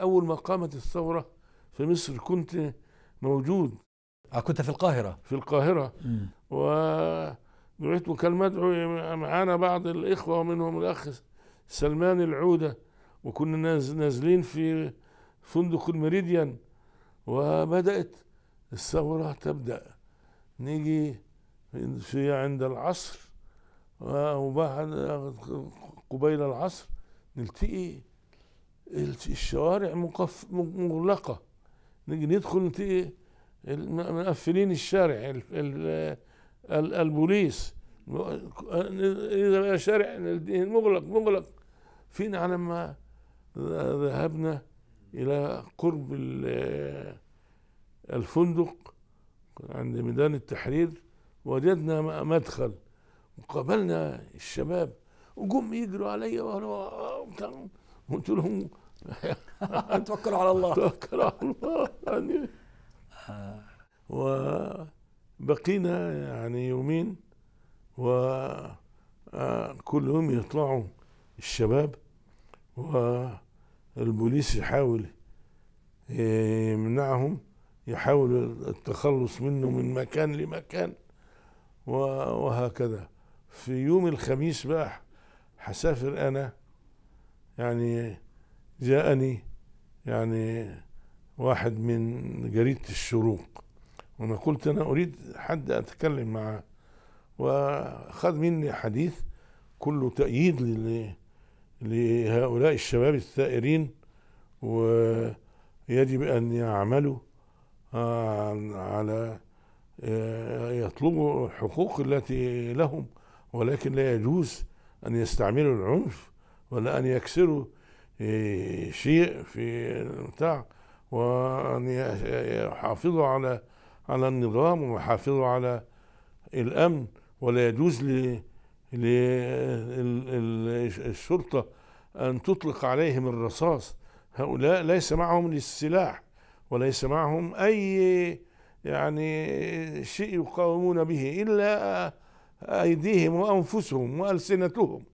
اول ما قامت الثوره في مصر كنت موجود آه، كنت في القاهره في القاهره ودعيت وكان مدعو معانا بعض الاخوه ومنهم الاخ سلمان العوده وكنا نازلين في فندق الميريديان وبدات الثوره تبدا نيجي في عند العصر آه، وبعد قبيل العصر نلتقي الشوارع مقف مغلقه نيجي ندخل ايه مقفلين الشارع البوليس اذا بقى شارع مغلق مغلق فين على ما ذهبنا الى قرب الفندق عند ميدان التحرير وجدنا مدخل وقابلنا الشباب وجم يجروا علي وانا قلت لهم توكلوا على الله توكلوا على الله يعني وبقينا يعني يومين وكل آه، يوم يطلعوا الشباب والبوليس يحاول يمنعهم يحاول التخلص منه من مكان لمكان وهكذا في يوم الخميس بقى حسافر انا يعني جاءني يعني واحد من جريدة الشروق وأنا قلت أنا أريد حد أتكلم معه واخذ مني حديث كله تأييد لهؤلاء الشباب الثائرين ويجب أن يعملوا آه، على آه، يطلبوا الحقوق التي لهم ولكن لا يجوز أن يستعملوا العنف ولا أن يكسروا شيء في بتاع وان يحافظوا على على النظام ويحافظوا على الامن ولا يجوز للشرطه ان تطلق عليهم الرصاص هؤلاء ليس معهم السلاح وليس معهم اي يعني شيء يقاومون به الا ايديهم وانفسهم والسنتهم